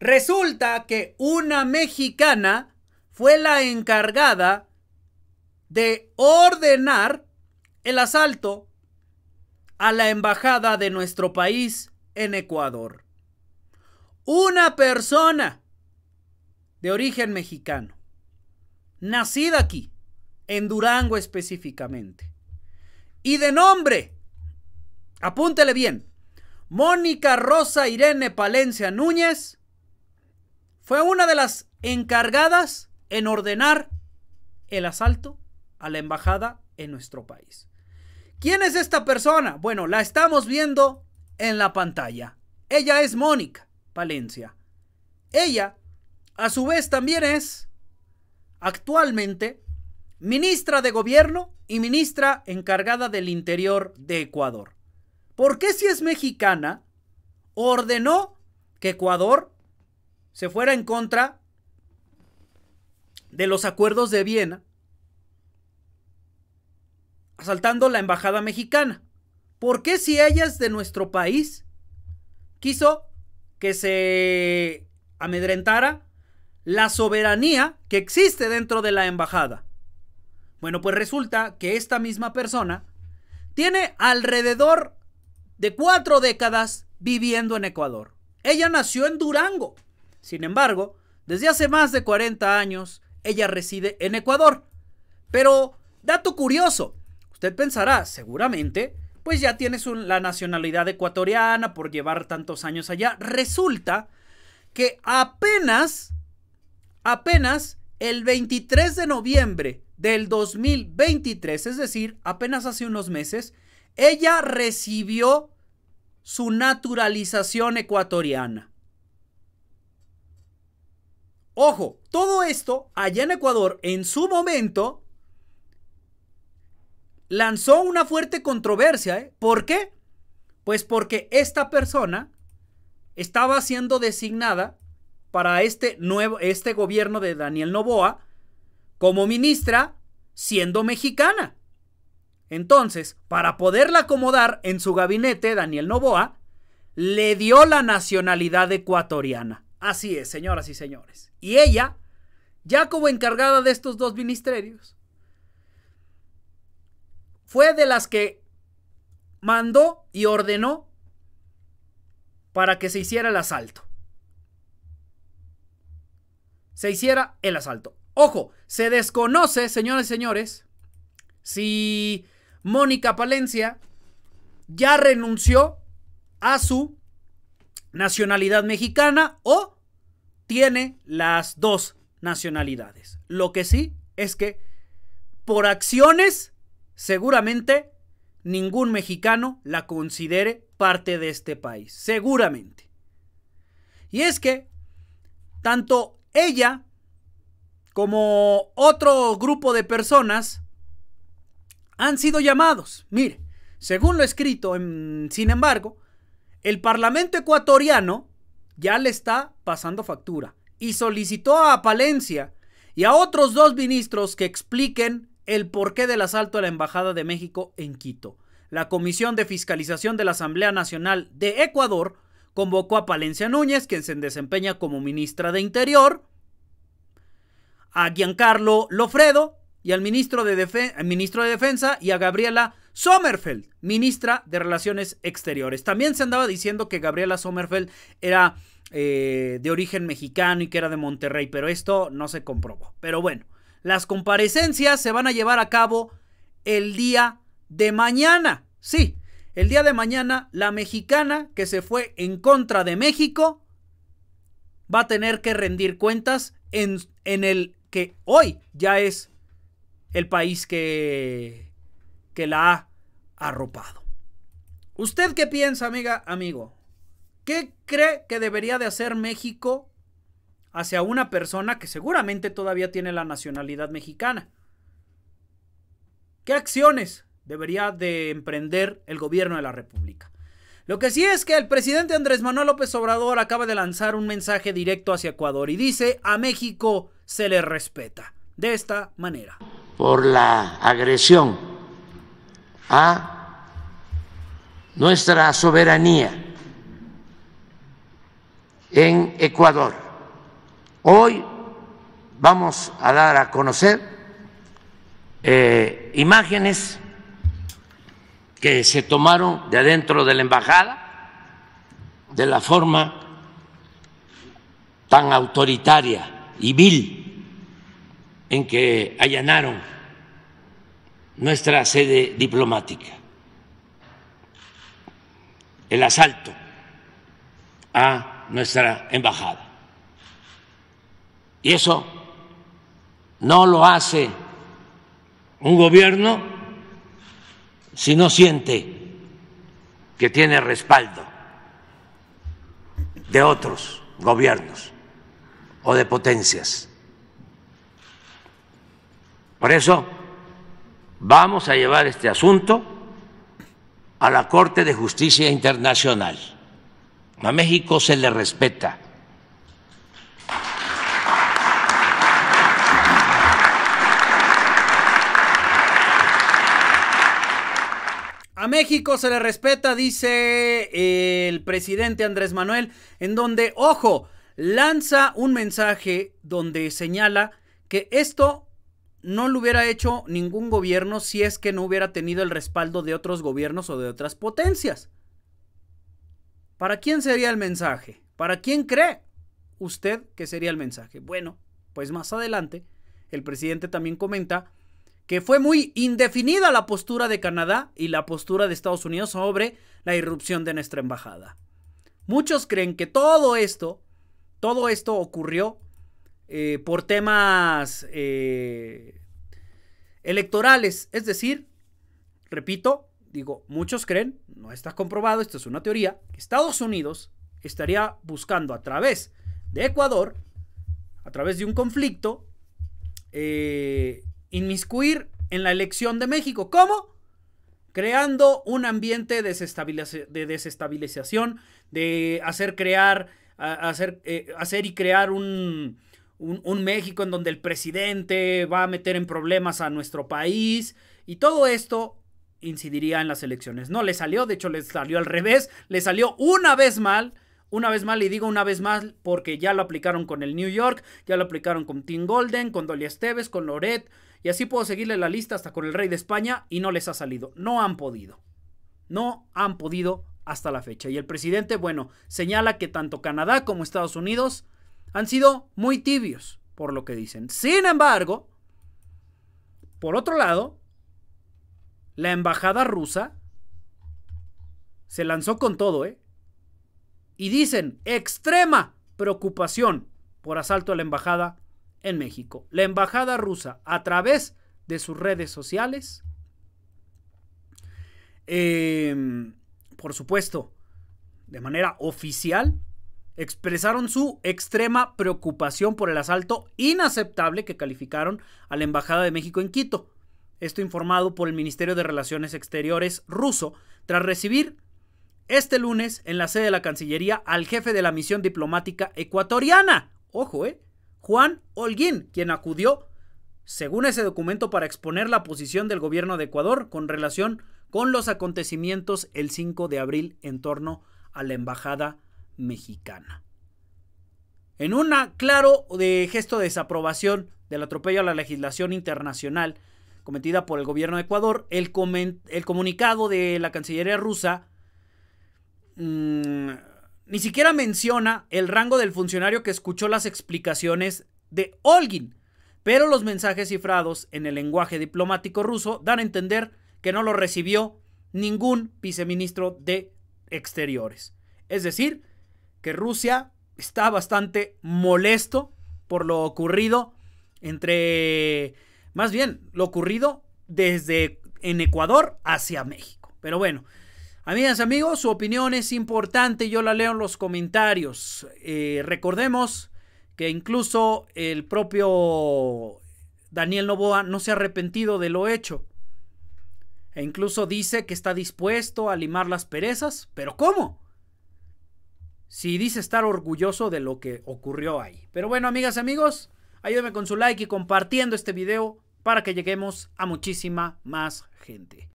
Resulta que una mexicana fue la encargada de ordenar el asalto a la embajada de nuestro país en Ecuador. Una persona de origen mexicano, nacida aquí, en Durango específicamente, y de nombre, apúntele bien, Mónica Rosa Irene Palencia Núñez, fue una de las encargadas en ordenar el asalto a la embajada en nuestro país. ¿Quién es esta persona? Bueno, la estamos viendo en la pantalla. Ella es Mónica Palencia. Ella, a su vez, también es actualmente ministra de Gobierno y ministra encargada del Interior de Ecuador. ¿Por qué si es mexicana, ordenó que Ecuador se fuera en contra de los acuerdos de Viena, asaltando la embajada mexicana. ¿Por qué si ella es de nuestro país, quiso que se amedrentara la soberanía que existe dentro de la embajada? Bueno, pues resulta que esta misma persona tiene alrededor de cuatro décadas viviendo en Ecuador. Ella nació en Durango. Sin embargo, desde hace más de 40 años, ella reside en Ecuador. Pero, dato curioso, usted pensará, seguramente, pues ya tienes la nacionalidad ecuatoriana por llevar tantos años allá. Resulta que apenas, apenas el 23 de noviembre del 2023, es decir, apenas hace unos meses, ella recibió su naturalización ecuatoriana. Ojo, todo esto allá en Ecuador en su momento lanzó una fuerte controversia. ¿eh? ¿Por qué? Pues porque esta persona estaba siendo designada para este, nuevo, este gobierno de Daniel Novoa como ministra siendo mexicana. Entonces, para poderla acomodar en su gabinete, Daniel Novoa le dio la nacionalidad ecuatoriana. Así es, señoras y señores. Y ella, ya como encargada de estos dos ministerios, fue de las que mandó y ordenó para que se hiciera el asalto. Se hiciera el asalto. Ojo, se desconoce, señores y señores, si Mónica Palencia ya renunció a su nacionalidad mexicana o tiene las dos nacionalidades. Lo que sí es que por acciones seguramente ningún mexicano la considere parte de este país, seguramente. Y es que tanto ella como otro grupo de personas han sido llamados. Mire, según lo escrito, sin embargo, el Parlamento ecuatoriano ya le está pasando factura y solicitó a Palencia y a otros dos ministros que expliquen el porqué del asalto a la Embajada de México en Quito. La Comisión de Fiscalización de la Asamblea Nacional de Ecuador convocó a Palencia Núñez, quien se desempeña como ministra de Interior, a Giancarlo Lofredo y al ministro de, Defensa y a Gabriela Sommerfeld, ministra de Relaciones Exteriores. También se andaba diciendo que Gabriela Sommerfeld era eh, de origen mexicano y que era de Monterrey, pero esto no se comprobó. Pero bueno, las comparecencias se van a llevar a cabo el día de mañana. Sí, el día de mañana la mexicana que se fue en contra de México va a tener que rendir cuentas en, en el que hoy ya es el país que que la ha arropado. ¿Usted qué piensa, amiga, amigo? ¿Qué cree que debería de hacer México hacia una persona que seguramente todavía tiene la nacionalidad mexicana? ¿Qué acciones debería de emprender el gobierno de la República? Lo que sí es que el presidente Andrés Manuel López Obrador acaba de lanzar un mensaje directo hacia Ecuador y dice, a México se le respeta. De esta manera. Por la agresión a nuestra soberanía en Ecuador. Hoy vamos a dar a conocer eh, imágenes que se tomaron de adentro de la embajada de la forma tan autoritaria y vil en que allanaron nuestra sede diplomática, el asalto a nuestra embajada. Y eso no lo hace un gobierno si no siente que tiene respaldo de otros gobiernos o de potencias. Por eso vamos a llevar este asunto a la Corte de Justicia Internacional. A México se le respeta. A México se le respeta, dice el presidente Andrés Manuel, en donde, ojo, lanza un mensaje donde señala que esto no lo hubiera hecho ningún gobierno si es que no hubiera tenido el respaldo de otros gobiernos o de otras potencias. ¿Para quién sería el mensaje? ¿Para quién cree usted que sería el mensaje? Bueno, pues más adelante, el presidente también comenta que fue muy indefinida la postura de Canadá y la postura de Estados Unidos sobre la irrupción de nuestra embajada. Muchos creen que todo esto, todo esto ocurrió eh, por temas eh, electorales. Es decir, repito, digo, muchos creen, no está comprobado, esto es una teoría, Estados Unidos estaría buscando a través de Ecuador, a través de un conflicto, eh, inmiscuir en la elección de México. ¿Cómo? Creando un ambiente de, de desestabilización, de hacer crear, hacer, hacer y crear un, un, México en donde el presidente va a meter en problemas a nuestro país y todo esto incidiría en las elecciones. No le salió, de hecho le salió al revés, le salió una vez mal, una vez mal y digo una vez más porque ya lo aplicaron con el New York, ya lo aplicaron con Tim Golden, con Dolly Esteves, con Loret y así puedo seguirle la lista hasta con el Rey de España y no les ha salido, no han podido, no han podido hasta la fecha. Y el presidente, bueno, señala que tanto Canadá como Estados Unidos han sido muy tibios, por lo que dicen. Sin embargo, por otro lado, la embajada rusa se lanzó con todo, ¿eh? Y dicen extrema preocupación por asalto a la embajada en México. La embajada rusa, a través de sus redes sociales, em, por supuesto, de manera oficial, expresaron su extrema preocupación por el asalto inaceptable que calificaron a la Embajada de México en Quito. Esto informado por el Ministerio de Relaciones Exteriores ruso tras recibir este lunes en la sede de la Cancillería al jefe de la misión diplomática ecuatoriana, ojo, eh, Juan Holguín, quien acudió, según ese documento, para exponer la posición del gobierno de Ecuador con relación con los acontecimientos el 5 de abril en torno a la Embajada mexicana. En un claro de gesto de desaprobación del atropello a la legislación internacional cometida por el gobierno de Ecuador, el, el comunicado de la Cancillería rusa mm, ni siquiera menciona el rango del funcionario que escuchó las explicaciones de Olgin, pero los mensajes cifrados en el lenguaje diplomático ruso dan a entender que no lo recibió ningún viceministro de Exteriores. Es decir, que Rusia está bastante molesto por lo ocurrido entre, más bien, lo ocurrido desde en Ecuador hacia México. Pero bueno, amigas, amigos, su opinión es importante, yo la leo en los comentarios. Eh, recordemos que incluso el propio Daniel Novoa no se ha arrepentido de lo hecho. E incluso dice que está dispuesto a limar las perezas, pero ¿cómo? si dice estar orgulloso de lo que ocurrió ahí. Pero bueno, amigas y amigos, ayúdenme con su like y compartiendo este video para que lleguemos a muchísima más gente.